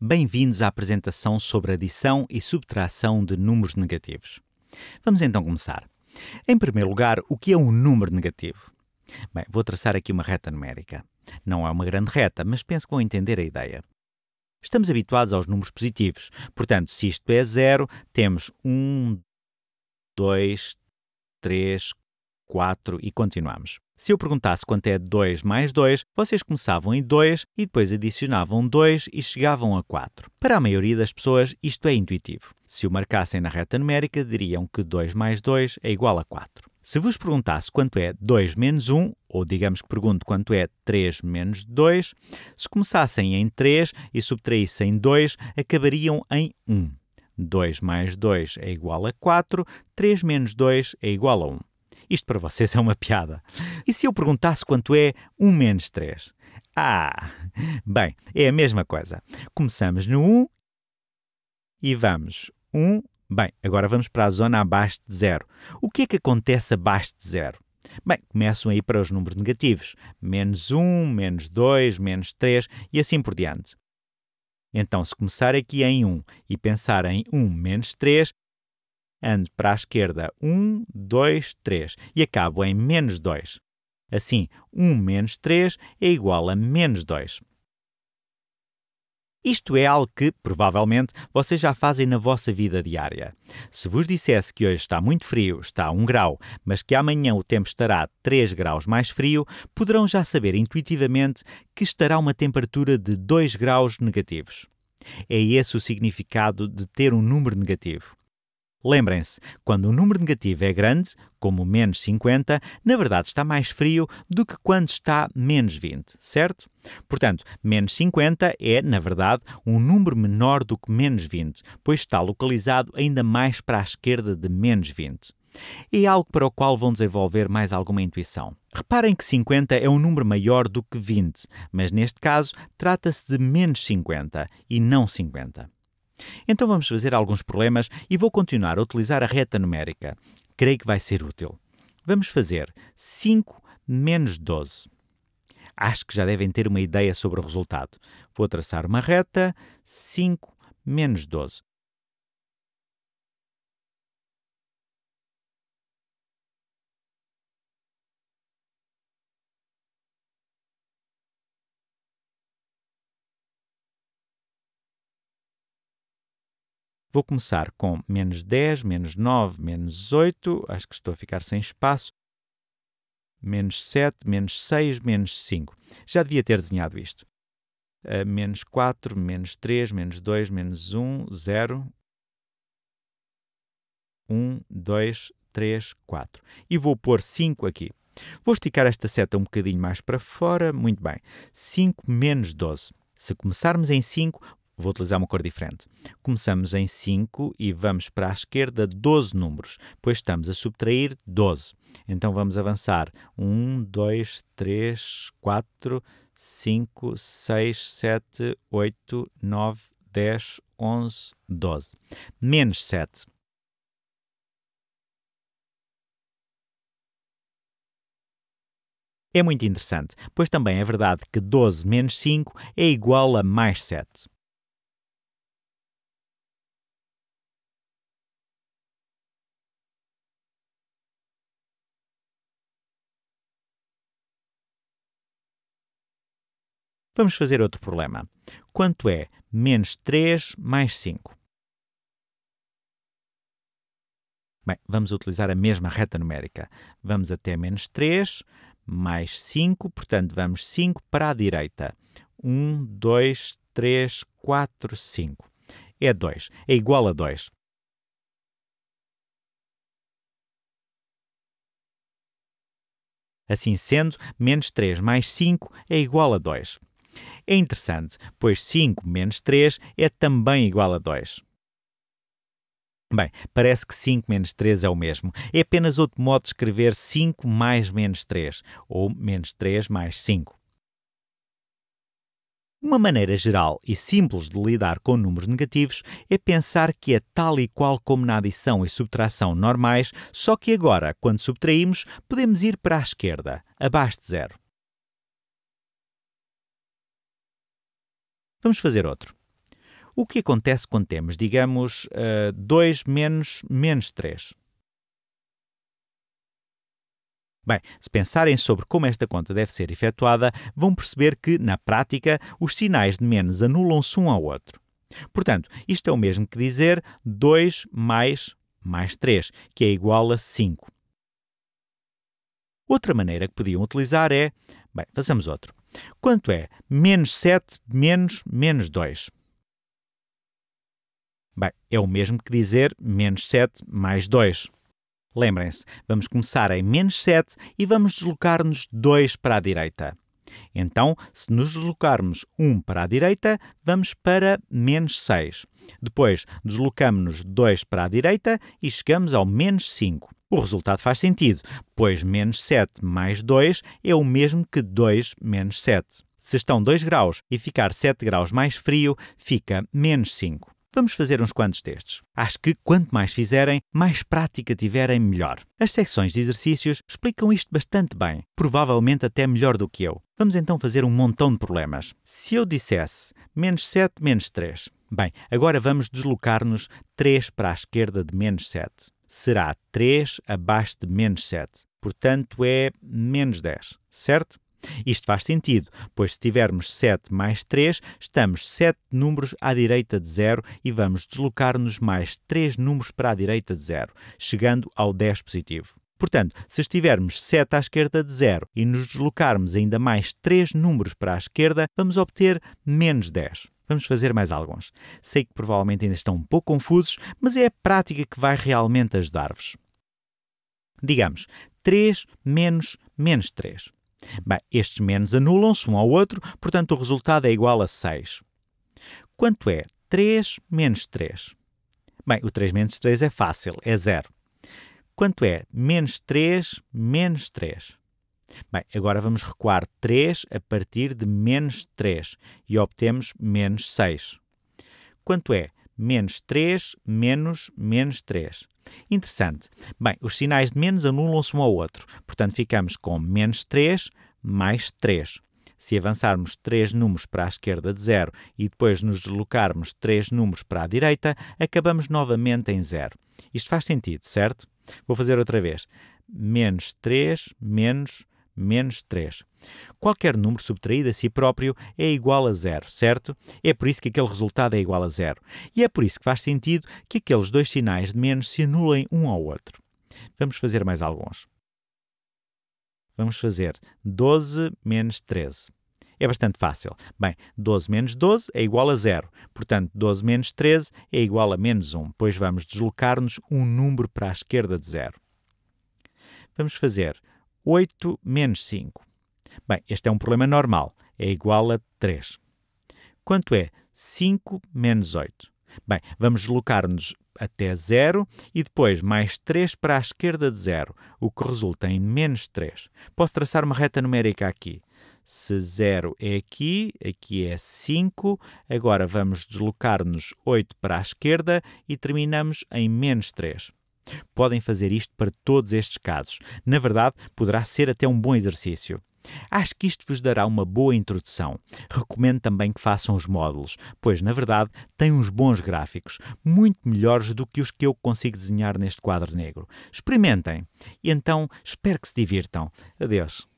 Bem-vindos à apresentação sobre adição e subtração de números negativos. Vamos então começar. Em primeiro lugar, o que é um número negativo? Bem, vou traçar aqui uma reta numérica. Não é uma grande reta, mas penso que vão entender a ideia. Estamos habituados aos números positivos, portanto, se isto é zero, temos 1, 2, 3, 4 e continuamos. Se eu perguntasse quanto é 2 mais 2, vocês começavam em 2 e depois adicionavam 2 e chegavam a 4. Para a maioria das pessoas, isto é intuitivo. Se o marcassem na reta numérica, diriam que 2 mais 2 é igual a 4. Se vos perguntasse quanto é 2 menos 1, ou digamos que pergunto quanto é 3 menos 2, se começassem em 3 e subtraíssem 2, acabariam em 1. 2 mais 2 é igual a 4, 3 menos 2 é igual a 1. Isto para vocês é uma piada. E se eu perguntasse quanto é 1 menos 3? Ah, bem, é a mesma coisa. Começamos no 1 e vamos 1. Bem, agora vamos para a zona abaixo de zero. O que é que acontece abaixo de zero? Bem, começam aí para os números negativos. Menos 1, menos 2, menos 3 e assim por diante. Então, se começar aqui em 1 e pensar em 1 menos 3, ando para a esquerda 1, 2, 3 e acabo em menos 2. Assim, 1 menos 3 é igual a menos 2. Isto é algo que, provavelmente, vocês já fazem na vossa vida diária. Se vos dissesse que hoje está muito frio, está a 1 grau, mas que amanhã o tempo estará 3 graus mais frio, poderão já saber intuitivamente que estará uma temperatura de 2 graus negativos. É esse o significado de ter um número negativo. Lembrem-se, quando o número negativo é grande, como menos 50, na verdade está mais frio do que quando está menos 20, certo? Portanto, menos 50 é, na verdade, um número menor do que menos 20, pois está localizado ainda mais para a esquerda de menos 20. É algo para o qual vão desenvolver mais alguma intuição. Reparem que 50 é um número maior do que 20, mas neste caso trata-se de menos 50 e não 50. Então vamos fazer alguns problemas e vou continuar a utilizar a reta numérica. Creio que vai ser útil. Vamos fazer 5 menos 12. Acho que já devem ter uma ideia sobre o resultado. Vou traçar uma reta, 5 menos 12. Vou começar com menos 10, menos 9, menos 8, acho que estou a ficar sem espaço, menos 7, menos 6, menos 5. Já devia ter desenhado isto. Uh, menos 4, menos 3, menos 2, menos 1, 0, 1, 2, 3, 4. E vou pôr 5 aqui. Vou esticar esta seta um bocadinho mais para fora. Muito bem. 5 menos 12. Se começarmos em 5, Vou utilizar uma cor diferente. Começamos em 5 e vamos para a esquerda 12 números, pois estamos a subtrair 12. Então vamos avançar 1, 2, 3, 4, 5, 6, 7, 8, 9, 10, 11, 12. Menos 7. É muito interessante, pois também é verdade que 12 menos 5 é igual a mais 7. Vamos fazer outro problema. Quanto é menos 3 mais 5? Bem, vamos utilizar a mesma reta numérica. Vamos até menos 3, mais 5, portanto, vamos 5 para a direita. 1, 2, 3, 4, 5. É 2. É igual a 2. Assim sendo, menos 3 mais 5 é igual a 2. É interessante, pois 5 menos 3 é também igual a 2. Bem, parece que 5 menos 3 é o mesmo. É apenas outro modo de escrever 5 mais menos 3, ou menos 3 mais 5. Uma maneira geral e simples de lidar com números negativos é pensar que é tal e qual como na adição e subtração normais, só que agora, quando subtraímos, podemos ir para a esquerda, abaixo de zero. Vamos fazer outro. O que acontece quando temos, digamos, 2 eh, menos menos 3? Bem, se pensarem sobre como esta conta deve ser efetuada, vão perceber que, na prática, os sinais de menos anulam-se um ao outro. Portanto, isto é o mesmo que dizer 2 mais mais 3, que é igual a 5. Outra maneira que podiam utilizar é. Bem, façamos outro. Quanto é menos 7 menos menos 2? Bem, é o mesmo que dizer menos 7 mais 2. Lembrem-se, vamos começar em menos 7 e vamos deslocar-nos 2 para a direita. Então, se nos deslocarmos 1 para a direita, vamos para menos 6. Depois, deslocamos-nos 2 para a direita e chegamos ao menos 5. O resultado faz sentido, pois menos 7 mais 2 é o mesmo que 2 menos 7. Se estão 2 graus e ficar 7 graus mais frio, fica menos 5. Vamos fazer uns quantos destes. Acho que quanto mais fizerem, mais prática tiverem, melhor. As secções de exercícios explicam isto bastante bem, provavelmente até melhor do que eu. Vamos então fazer um montão de problemas. Se eu dissesse menos 7 menos 3, Bem, agora vamos deslocar-nos 3 para a esquerda de menos 7 será 3 abaixo de menos 7. Portanto, é menos 10, certo? Isto faz sentido, pois se tivermos 7 mais 3, estamos 7 números à direita de zero e vamos deslocar-nos mais 3 números para a direita de zero, chegando ao 10 positivo. Portanto, se estivermos 7 à esquerda de zero e nos deslocarmos ainda mais 3 números para a esquerda, vamos obter menos 10. Vamos fazer mais alguns. Sei que provavelmente ainda estão um pouco confusos, mas é a prática que vai realmente ajudar-vos. Digamos, 3 menos menos 3. Bem, estes menos anulam-se um ao outro, portanto o resultado é igual a 6. Quanto é 3 menos 3? Bem, o 3 menos 3 é fácil, é zero. Quanto é menos 3 menos 3? Bem, agora vamos recuar 3 a partir de menos 3 e obtemos menos 6. Quanto é? Menos 3 menos menos 3. Interessante. Bem, os sinais de menos anulam-se um ao outro, portanto ficamos com menos 3 mais 3. Se avançarmos 3 números para a esquerda de zero e depois nos deslocarmos 3 números para a direita, acabamos novamente em zero. Isto faz sentido, certo? Vou fazer outra vez. Menos 3 menos 3 menos 3. Qualquer número subtraído a si próprio é igual a zero, certo? É por isso que aquele resultado é igual a zero. E é por isso que faz sentido que aqueles dois sinais de menos se anulem um ao outro. Vamos fazer mais alguns. Vamos fazer 12 menos 13. É bastante fácil. Bem, 12 menos 12 é igual a zero. Portanto, 12 menos 13 é igual a menos 1, pois vamos deslocar-nos um número para a esquerda de zero. Vamos fazer 8 menos 5. Bem, este é um problema normal, é igual a 3. Quanto é 5 menos 8? Bem, vamos deslocar-nos até 0 e depois mais 3 para a esquerda de 0, o que resulta em menos 3. Posso traçar uma reta numérica aqui. Se 0 é aqui, aqui é 5, agora vamos deslocar-nos 8 para a esquerda e terminamos em menos 3. Podem fazer isto para todos estes casos. Na verdade, poderá ser até um bom exercício. Acho que isto vos dará uma boa introdução. Recomendo também que façam os módulos, pois, na verdade, têm uns bons gráficos, muito melhores do que os que eu consigo desenhar neste quadro negro. Experimentem! E então, espero que se divirtam. Adeus!